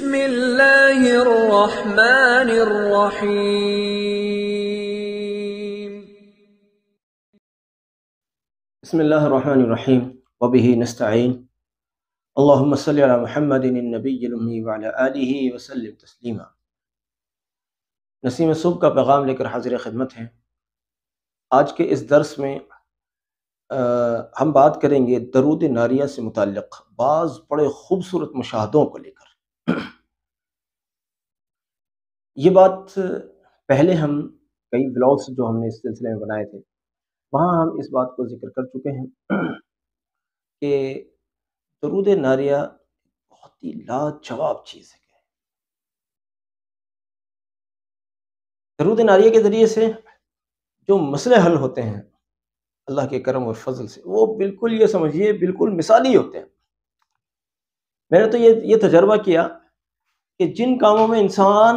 बिस्मिल्लाहिर्रहमानिर्रहीम बिस्मिल्लाहिर्रहमानिर्रहीम वबिही اللهم صل على محمد النبي وعلى وسلم नसीम सुबह का पैगाम लेकर हाजिर खिदमत है आज के इस दर्स में आ, हम बात करेंगे दरूद नारिया से मुतक़ बाज़ बड़े ख़ूबसूरत मुशाहदों को लेकर ये बात पहले हम कई ब्लॉग्स जो हमने इस सिलसिले में बनाए थे वहाँ हम इस बात को जिक्र कर चुके हैं कि दरूद नारिया बहुत ही लाजवाब चीज़ है दरूद नारिया के ज़रिए से जो मसले हल होते हैं अल्लाह के करम और फजल से वो बिल्कुल ये समझिए बिल्कुल मिसाली होते हैं मैंने तो ये ये तजर्बा किया कि जिन कामों में इंसान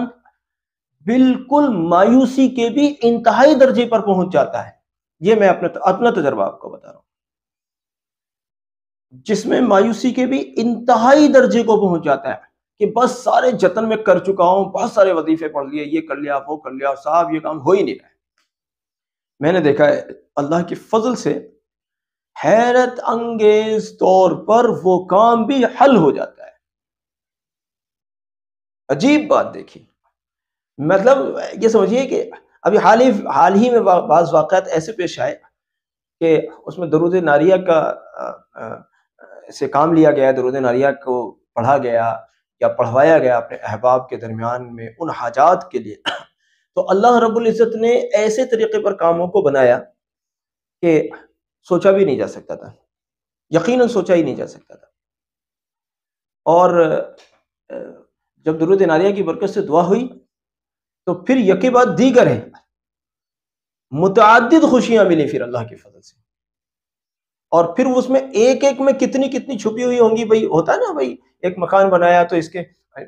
बिल्कुल मायूसी के भी इंतहाई दर्जे पर पहुंच जाता है ये मैं अपने अपना तजर्बा आपको बता रहा हूं जिसमें मायूसी के भी इंतहाई दर्जे को पहुंच जाता है कि बस सारे जतन में कर चुका हूं बहुत सारे वजीफे पढ़ लिए ये कर लिया वो कर लिया साहब ये काम हो ही नहीं रहा है मैंने देखा है अल्लाह के फजल से हैरत अंगेज तौर पर वो काम भी हल हो जाता है अजीब बात देखिए मतलब ये समझिए कि अभी हाल ही हाल ही में बाज वाक़ात ऐसे पेश आए कि उसमें दरुद नारिया का आ, आ, से काम लिया गया दरुद नारिया को पढ़ा गया या पढ़वाया गया अपने अहबाब के दरमियान में उन हाजात के लिए तो अल्लाह रब्ज़त ने ऐसे तरीके पर कामों को बनाया कि सोचा भी नहीं जा सकता था यकीनन सोचा ही नहीं जा सकता था और जब दुरुद नारिया की बरकत से दुआ हुई तो फिर यके बाद दीगर है मुतद खुशियां मिली फिर अल्लाह के फजल से और फिर उसमें एक एक में कितनी कितनी छुपी हुई होंगी भाई होता ना भाई एक मकान बनाया तो इसके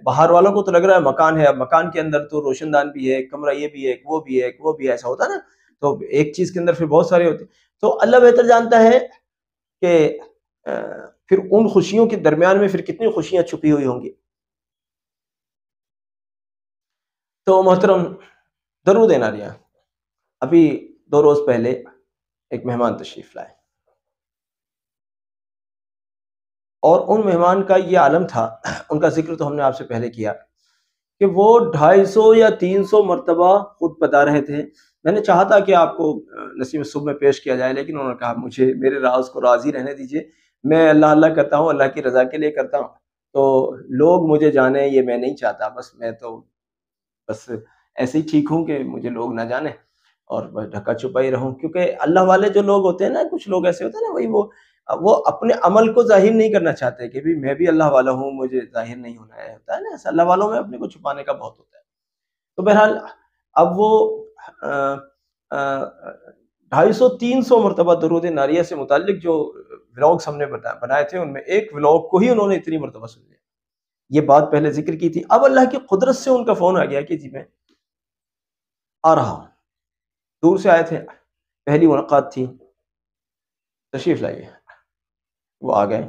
बाहर वालों को तो लग रहा है मकान है अब मकान के अंदर तो रोशनदान भी है कमरा ये भी है वो भी है वो भी है ऐसा होता ना तो एक चीज के अंदर फिर बहुत सारे होते तो अल्लाह बेहतर जानता है कि फिर उन खुशियों के दरमियान में फिर कितनी खुशियां छुपी हुई होंगी तो मोहतरम दरू देना रिया अभी दो रोज पहले एक मेहमान तशरीफ लाए और उन मेहमान का ये आलम था उनका जिक्र तो हमने आपसे पहले किया कि वो 250 या 300 मरतबा खुद बता रहे थे मैंने चाहा था कि आपको नसीम सुब में पेश किया जाए लेकिन उन्होंने कहा मुझे मेरे राज को राजी रहने दीजिए मैं अल्लाह अल्लाह करता हूँ अल्लाह की रज़ा के लिए करता हूँ तो लोग मुझे जाने ये मैं नहीं चाहता बस मैं तो बस ऐसे ही ठीक हूँ कि मुझे लोग ना जाने और बस ढका छुपा ही रहूँ क्योंकि अल्लाह वाले जो लोग होते हैं ना कुछ लोग ऐसे होते हैं ना वही वो वो अपने अमल को जाहिर नहीं करना चाहते कि भाई मैं भी अल्लाह वाला हूँ मुझे जाहिर नहीं होना है होता है ना ऐसा अल्लाह वालों में अपने को छुपाने का बहुत होता है तो बहरहाल अब वो ढाई सौ तीन सौ मरतबा दरूद नारिया से मुतालिक जो ब्लॉग्स हमने बनाए थे उनमें एक ब्लॉग को ही उन्होंने इतनी मरतबा सुन लिया ये बात पहले जिक्र की थी अब अल्लाह की कुदरत से उनका फ़ोन आ गया कि जी मैं आ रहा हूं दूर से आए थे पहली मुलाकात थी तशरीफ लाइए वो आ गए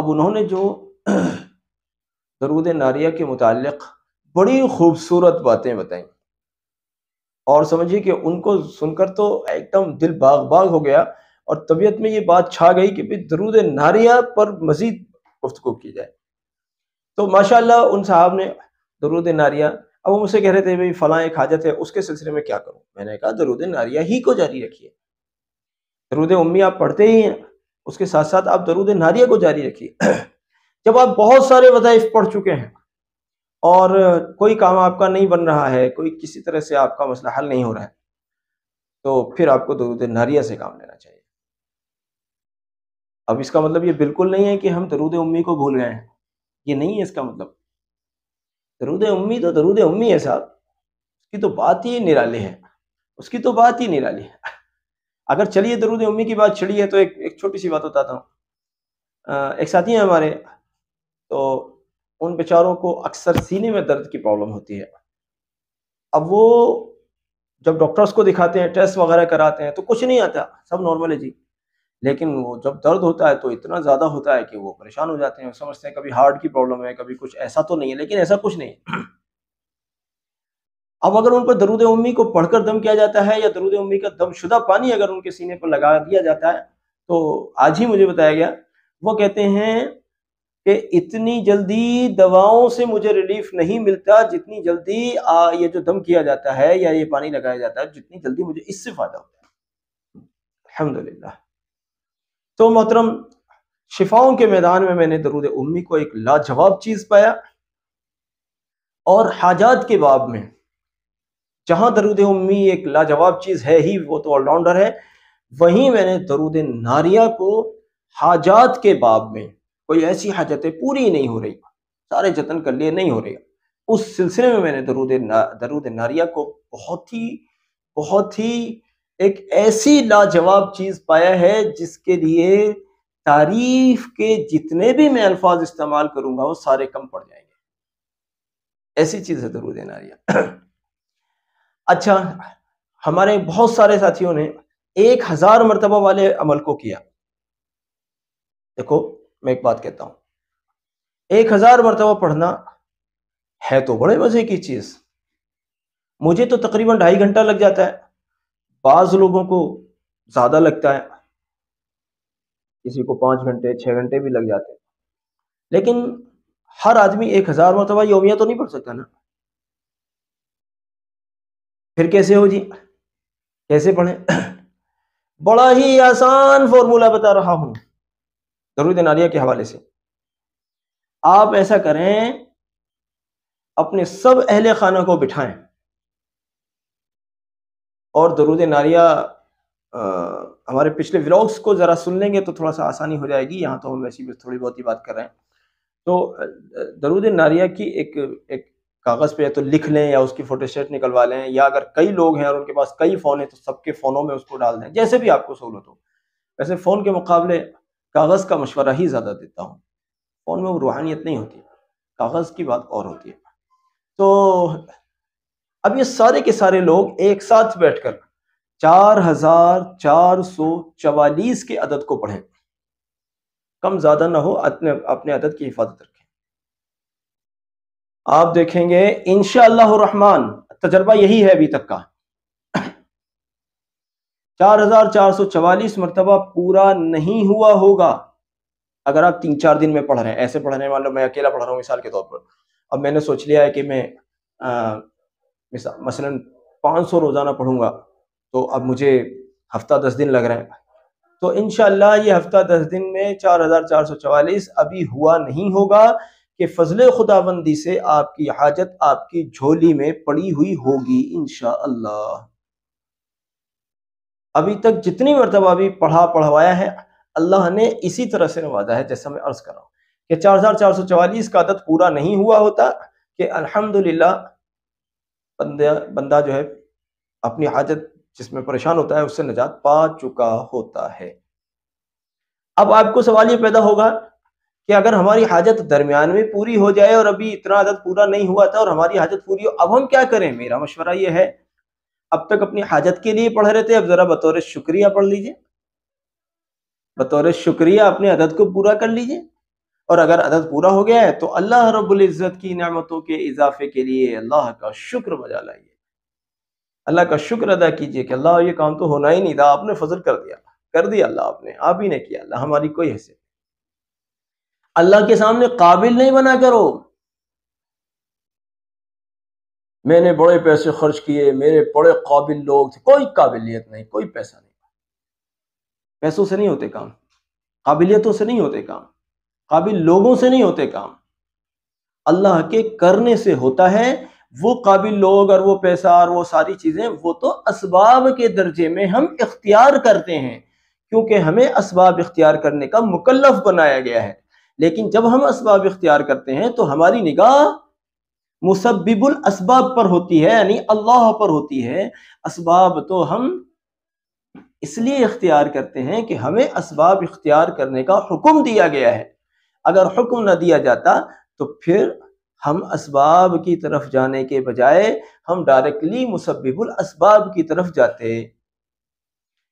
अब उन्होंने जो दरूद नारिया के मुतालिक बड़ी खूबसूरत बातें बताई और समझिए कि उनको सुनकर तो एकदम दिल बाग बाग हो गया और तबीयत में ये बात छा गई कि भाई दरूद नारिया पर मजीद गुफ्तु की जाए तो माशाल्लाह उन साहब ने दरूद नारिया अब वो मुझसे कह रहे थे भाई फलां एक हाजत है उसके सिलसिले में क्या करूं मैंने कहा दरूद नारिया ही को जारी रखिए दरूद उम्मी आप पढ़ते ही हैं उसके साथ साथ आप दरूद नारिया को जारी रखिए जब आप बहुत सारे वज़ाइफ पढ़ चुके हैं और कोई काम आपका नहीं बन रहा है कोई किसी तरह से आपका मसला हल नहीं हो रहा है तो फिर आपको दरुद नारिया से काम लेना चाहिए अब इसका मतलब ये बिल्कुल नहीं है कि हम दरूद उम्मी को भूल गए हैं ये नहीं है इसका मतलब दरूद उम्मी तो दरूद उम्मी है साहब उसकी तो बात ही निराली है उसकी तो बात ही निराली है अगर चलिए दरूद उम्मी की बात छिड़ी है तो एक एक छोटी सी बात बताता हूँ एक साथी हैं हमारे तो उन बेचारों को अक्सर सीने में दर्द की प्रॉब्लम होती है अब वो जब डॉक्टर्स को दिखाते हैं टेस्ट वगैरह कराते हैं तो कुछ नहीं आता सब नॉर्मल है जी लेकिन वो जब दर्द होता है तो इतना ज़्यादा होता है कि वो परेशान हो जाते हैं समझते हैं कभी हार्ट की प्रॉब्लम है कभी कुछ ऐसा तो नहीं है लेकिन ऐसा कुछ नहीं अब अगर उन पर दरूद उम्मी को पढ़कर दम किया जाता है या दरूद उम्मी का दमशुदा पानी अगर उनके सीने पर लगा दिया जाता है तो आज ही मुझे बताया गया वो कहते हैं कि इतनी जल्दी दवाओं से मुझे रिलीफ नहीं मिलता जितनी जल्दी आ, ये जो दम किया जाता है या ये पानी लगाया जाता है जितनी जल्दी मुझे इससे फायदा होता है अलहमदिल्ला तो मोहतरम शिफाओं के मैदान में मैंने दरूद उम्मी को एक लाजवाब चीज़ पाया और हाजात के बाब में जहां दरूद उम्मी एक लाजवाब चीज़ है ही वो तो ऑलराउंडर है वहीं मैंने दरूद नारिया को हाजात के बाब में कोई ऐसी हाजतें पूरी नहीं हो रही सारे जतन कर लिए नहीं हो रही उस सिलसिले में मैंने दरूद ना, दरूद नारिया को बहुत ही बहुत ही एक ऐसी लाजवाब चीज़ पाया है जिसके लिए तारीफ के जितने भी मैं अल्फाज इस्तेमाल करूंगा वो सारे कम पड़ जाएंगे ऐसी चीज़ है दरूद नारिया अच्छा हमारे बहुत सारे साथियों ने एक हजार मरतबा वाले अमल को किया देखो मैं एक बात कहता हूं एक हजार मरतबा पढ़ना है तो बड़े मजे की चीज मुझे तो तकरीबन ढाई घंटा लग जाता है बाज लोगों को ज्यादा लगता है किसी को पांच घंटे छह घंटे भी लग जाते हैं लेकिन हर आदमी एक हजार मरतबा योमिया तो नहीं पढ़ सकता ना फिर कैसे हो जी कैसे पढ़े बड़ा ही आसान फॉर्मूला बता रहा हूं दरूद नारिया के हवाले से आप ऐसा करें अपने सब अहल खाना को बिठाएं और दरूद नारिया आ, हमारे पिछले व्लॉग्स को ज़रा सुन लेंगे तो थोड़ा सा आसानी हो जाएगी यहाँ तो हम वैसी भी थोड़ी बहुत ही बात कर रहे हैं तो दरूद नारिया की एक एक कागज़ पे या तो लिख लें या उसकी फोटोशेट निकलवा लें या अगर कई लोग हैं और उनके पास कई फ़ोन हैं तो सबके फ़ोनों में उसको डाल दें जैसे भी आपको सहूलत हो वैसे फ़ोन के मुकाबले कागज़ का मशवरा ही ज़्यादा देता हूँ फ़ोन में वो रूहानियत नहीं होती कागज़ की बात और होती है तो अब ये सारे के सारे लोग एक साथ बैठकर चार हजार चार सौ चवालीस के अदद को पढ़ें कम ज्यादा ना हो अपने अपने अदद की हिफाजत रखें आप देखेंगे इनशाला रहमान तजर्बा यही है अभी तक का चार हजार चार मरतबा पूरा नहीं हुआ होगा अगर आप तीन चार दिन में पढ़ रहे हैं ऐसे पढ़ने वाले मैं अकेला पढ़ रहा हूँ मिसाल के तौर पर अब मैंने सोच लिया है कि मैं आ, मसलन 500 सौ रोज़ाना पढ़ूंगा तो अब मुझे हफ्ता दस दिन लग रहे हैं तो इन ये हफ्ता दस दिन में चार हजार चार चवालीस अभी हुआ नहीं होगा कि फजल खुदाबंदी से आपकी हाजत आपकी झोली में पड़ी हुई होगी इन अभी तक जितनी मरतबा भी पढ़ा पढ़वाया है अल्लाह ने इसी तरह से नवाजा है जैसा मैं अर्ज कर रहा हूँ कि चार हजार चार सौ चवालीस का आदत पूरा नहीं हुआ होता कि अल्हम्दुलिल्लाह बंदा बंदा जो है अपनी हाजत जिसमें परेशान होता है उससे निजात पा चुका होता है अब आपको सवाल ये पैदा होगा कि अगर हमारी हाजत दरमियान में पूरी हो जाए और अभी इतना आदत पूरा नहीं हुआ था और हमारी हाजत पूरी हो अब हम क्या करें मेरा मशवरा ये है अब तक अपनी हाजत के लिए पढ़ रहे थे अब जरा बतौर शुक्रिया पढ़ लीजिए बतौर शुक्रिया अपने अदद को पूरा कर लीजिए और अगर अदद पूरा हो गया है तो अल्लाह रब्बुल इज़्ज़त की नामतों के इजाफे के लिए अल्लाह का शुक्र बजा लाइए अल्लाह का शुक्र अदा कीजिए कि अल्लाह ये काम तो होना ही नहीं था आपने फजल कर दिया कर दिया अल्लाह आपने आप ही ने किया अल्लाह हमारी कोई हैसियत अल्लाह के सामने काबिल नहीं बना करो मैंने बड़े पैसे खर्च किए मेरे बड़े काबिल लोग थे कोई काबिलियत नहीं कोई पैसा नहीं पैसों से नहीं होते काम काबिलियतों से नहीं होते काम काबिल लोगों से नहीं होते काम अल्लाह के करने से होता है वो काबिल लोग और वो पैसा और वो सारी चीज़ें वो तो इसबाब के दर्जे में हम इख्तियार करते हैं क्योंकि हमें इसबाब इख्तियार करने का मुकलफ बनाया गया है लेकिन जब हम इसबाब इख्तियार करते हैं तो हमारी निगाह मुसब्बिबुल असबाब पर होती है यानी अल्लाह पर होती है असबाब तो हम इसलिए इख्तियार करते हैं कि हमें इसबाब इख्तियार करने का हुक्म दिया गया है अगर हुक्म ना दिया जाता तो फिर हम इसबाब की तरफ जाने के बजाय हम डायरेक्टली मुसब्बिबुल असबाब की तरफ जाते हैं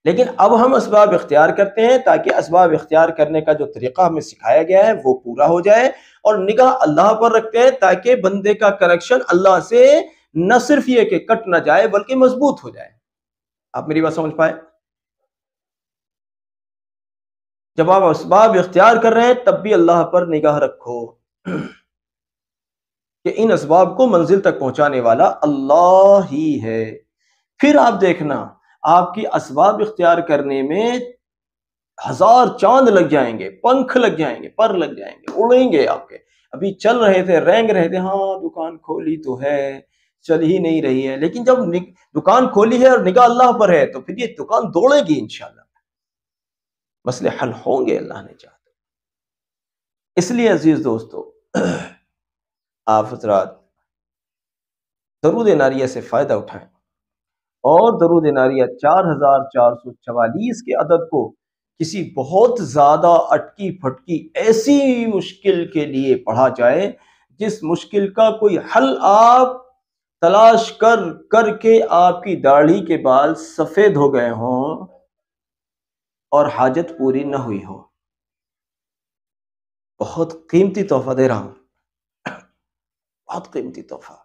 लेकिन अब हम इसबाब इख्तियार करते हैं ताकि इसबाब इख्तियार करने का जो तरीका हमें सिखाया गया है वो पूरा हो जाए और निगाह अल्लाह पर रखते हैं ताकि बंदे का कनेक्शन अल्लाह से न सिर्फ ये कि कट ना जाए बल्कि मजबूत हो जाए आप मेरी बात समझ पाए जब आप इसबाब इख्तियार कर रहे हैं तब भी अल्लाह पर निगाह रखो कि इन इसबाब को मंजिल तक पहुंचाने वाला अल्लाह ही है फिर आप देखना आपकी इसबाब इख्तियार करने में हजार चांद लग जाएंगे पंख लग जाएंगे पर लग जाएंगे उड़ेंगे आपके अभी चल रहे थे रेंग रहे थे हाँ दुकान खोली तो है चल ही नहीं रही है लेकिन जब दुकान खोली है और निगाह अल्लाह पर है तो फिर ये दुकान दौड़ेगी इंशाल्लाह मसले हल होंगे अल्लाह ने चाहते इसलिए अजीज दोस्तों आप हजरात दरूद नारिया से फ़ायदा उठाएं और दरुद नारिया चार हजार चार सौ चवालीस के अदद को किसी बहुत ज़्यादा अटकी फटकी ऐसी मुश्किल के लिए पढ़ा जाए जिस मुश्किल का कोई हल आप तलाश कर करके आपकी दाढ़ी के बाल सफ़ेद हो गए हों और हाजत पूरी न हुई हो बहुत कीमती तोहफा दे रहा हूं बहुत कीमती तोहफा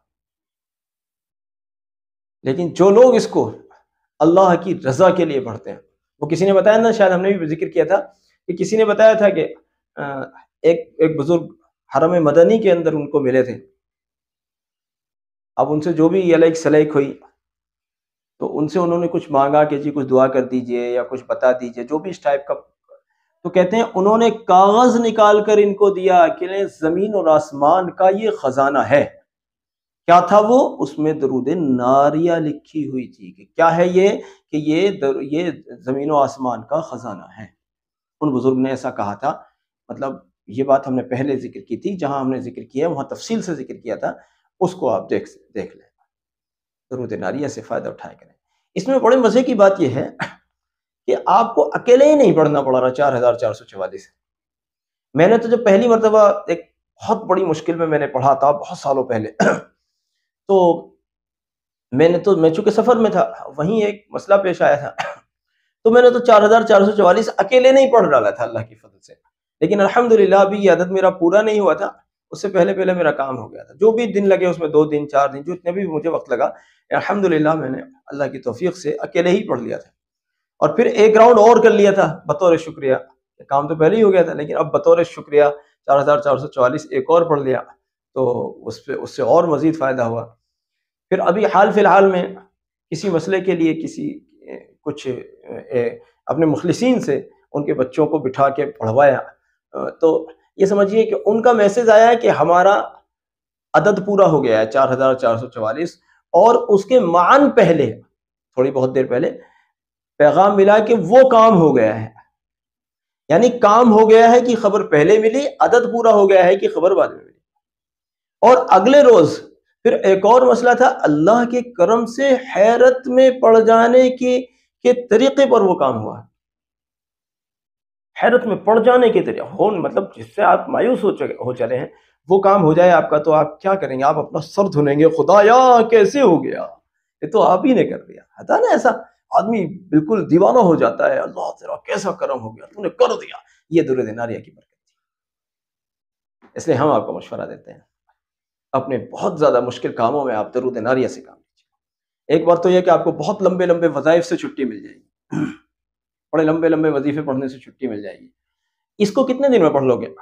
लेकिन जो लोग इसको अल्लाह की रज़ा के लिए पढ़ते हैं वो किसी ने बताया ना शायद हमने भी जिक्र किया था कि किसी ने बताया था कि एक एक बुज़ुर्ग हरम मदनी के अंदर उनको मिले थे अब उनसे जो भी अलग सलैक हुई तो उनसे उन्होंने कुछ मांगा कि जी कुछ दुआ कर दीजिए या कुछ बता दीजिए जो भी इस टाइप का तो कहते हैं उन्होंने कागज़ निकाल कर इनको दिया कि ज़मीन और आसमान का ये ख़जाना है क्या था वो उसमें दरूद नारिया लिखी हुई थी कि क्या है ये कि ये दर, ये ज़मीन व आसमान का ख़जाना है उन बुज़ुर्ग ने ऐसा कहा था मतलब ये बात हमने पहले जिक्र की थी जहाँ हमने जिक्र किया वहाँ तफसील से जिक्र किया था उसको आप देख देख लें दरूद नारिया से फ़ायदा उठाए करें इसमें बड़े मज़े की बात यह है कि आपको अकेले ही नहीं पढ़ना पड़ रहा चार हज़ार चार सौ चवालीस मैंने तो जब पहली मरतबा एक बहुत बड़ी मुश्किल में मैंने पढ़ा था बहुत सालों पहले तो मैंने तो मैं चूंकि सफ़र में था वहीं एक मसला पेश आया था तो मैंने तो चार हज़ार चार सौ चवालीस अकेले नहीं पढ़ डाला था अल्लाह की फजल से लेकिन अलहमदिल्ला अभी ये आदत मेरा पूरा नहीं हुआ था उससे पहले पहले मेरा काम हो गया था जो भी दिन लगे उसमें दो दिन चार दिन जितने भी मुझे वक्त लगा अलहमदिल्ला मैंने अल्लाह की तोफीक से अकेले ही पढ़ लिया था और फिर एक राउंड और कर लिया था बतौर शुक्रिया काम तो पहले ही हो गया था लेकिन अब बतौर शुक्रिया चार हज़ार चार सौ चवालीस एक और पढ़ लिया तो उस पर उससे और मज़ीद फ़ायदा हुआ फिर अभी हाल फिलहाल में किसी मसले के लिए किसी कुछ अपने मुखलसिन से उनके बच्चों को बिठा के पढ़वाया तो ये समझिए कि उनका मैसेज आया है कि हमारा अदद पूरा हो गया है चार हजार चार सौ चवालीस और उसके मान पहले थोड़ी बहुत देर पहले पैगाम मिला कि वो काम हो गया है यानी काम हो गया है कि खबर पहले मिली अदद पूरा हो गया है कि खबर बाद में मिली और अगले रोज फिर एक और मसला था अल्लाह के करम से हैरत में पड़ जाने के के तरीके पर वो काम हुआ हैरत में पड़ जाने के तरीके हो मतलब जिससे आप मायूस हो चुके हो चले हैं वो काम हो जाए आपका तो आप क्या करेंगे आप अपना सर धुनेंगे खुदाया कैसे हो गया ये तो आप ही ने कर दिया है ना ऐसा आदमी बिल्कुल दीवाना हो जाता है अल्लाह तेरा कैसा करम हो गया तूने कर दिया ये दुर्द नारिया की बरकत थी इसलिए हम आपको मशवरा देते हैं अपने बहुत ज़्यादा मुश्किल कामों में आप दरुद नारिया से काम लीजिए एक बार तो यह कि आपको बहुत लंबे लंबे वज़ाइफ से छुट्टी मिल जाएगी बड़े लंबे लंबे वजीफे पढ़ने से छुट्टी मिल जाएगी इसको कितने दिन में पढ़ लोगे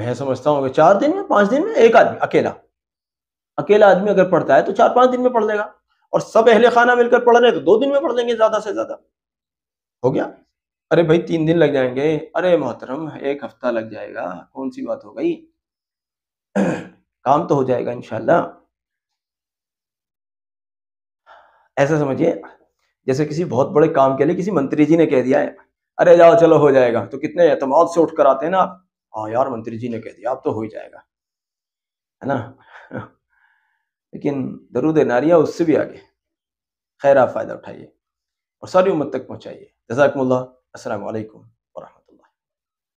मैं समझता हूँ चार दिन में पाँच दिन में एक आदमी अकेला अकेला आदमी अगर पढ़ता है तो चार पाँच दिन में पढ़ लेगा और सब अहले खाना मिलकर पढ़ रहे तो दो दिन में पढ़ लेंगे ज़्यादा से ज़्यादा हो गया अरे भाई तीन दिन लग जाएंगे अरे मोहतरम एक हफ्ता लग जाएगा कौन सी बात हो गई काम तो हो जाएगा इनशाला ऐसा समझिए जैसे किसी बहुत बड़े काम के लिए किसी मंत्री जी ने कह दिया है अरे जाओ चलो हो जाएगा तो कितने एतमाद से उठ कर आते हैं ना आप हाँ यार मंत्री जी ने कह दिया आप तो हो ही जाएगा है ना लेकिन दरूद नारिया उससे भी आगे खैर आप फ़ायदा उठाइए और सारी उम्मत तक पहुँचाइए जजाकम्ला असलकम